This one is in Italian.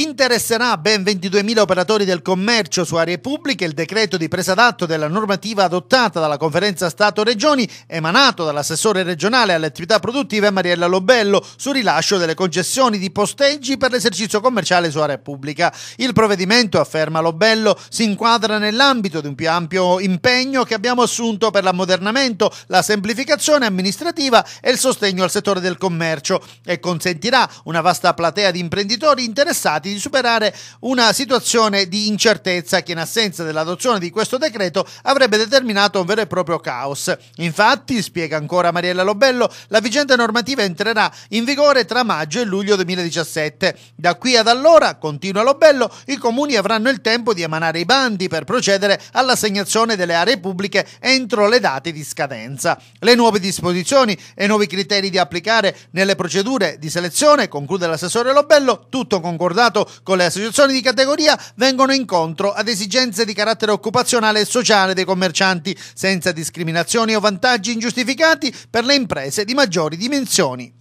Interesserà ben 22.000 operatori del commercio su aree pubbliche il decreto di presa d'atto della normativa adottata dalla Conferenza Stato-Regioni, emanato dall'assessore regionale alle attività produttive Mariella Lobello, sul rilascio delle concessioni di posteggi per l'esercizio commerciale su area pubblica. Il provvedimento, afferma Lobello, si inquadra nell'ambito di un più ampio impegno che abbiamo assunto per l'ammodernamento, la semplificazione amministrativa e il sostegno al settore del commercio e consentirà una vasta platea di imprenditori interessati stati di superare una situazione di incertezza che in assenza dell'adozione di questo decreto avrebbe determinato un vero e proprio caos. Infatti, spiega ancora Mariella Lobello, la vigente normativa entrerà in vigore tra maggio e luglio 2017. Da qui ad allora, continua Lobello, i comuni avranno il tempo di emanare i bandi per procedere all'assegnazione delle aree pubbliche entro le date di scadenza. Le nuove disposizioni e nuovi criteri da applicare nelle procedure di selezione, conclude l'assessore Lobello, tutto concordato concertato con le associazioni di categoria, vengono incontro ad esigenze di carattere occupazionale e sociale dei commercianti, senza discriminazioni o vantaggi ingiustificati per le imprese di maggiori dimensioni.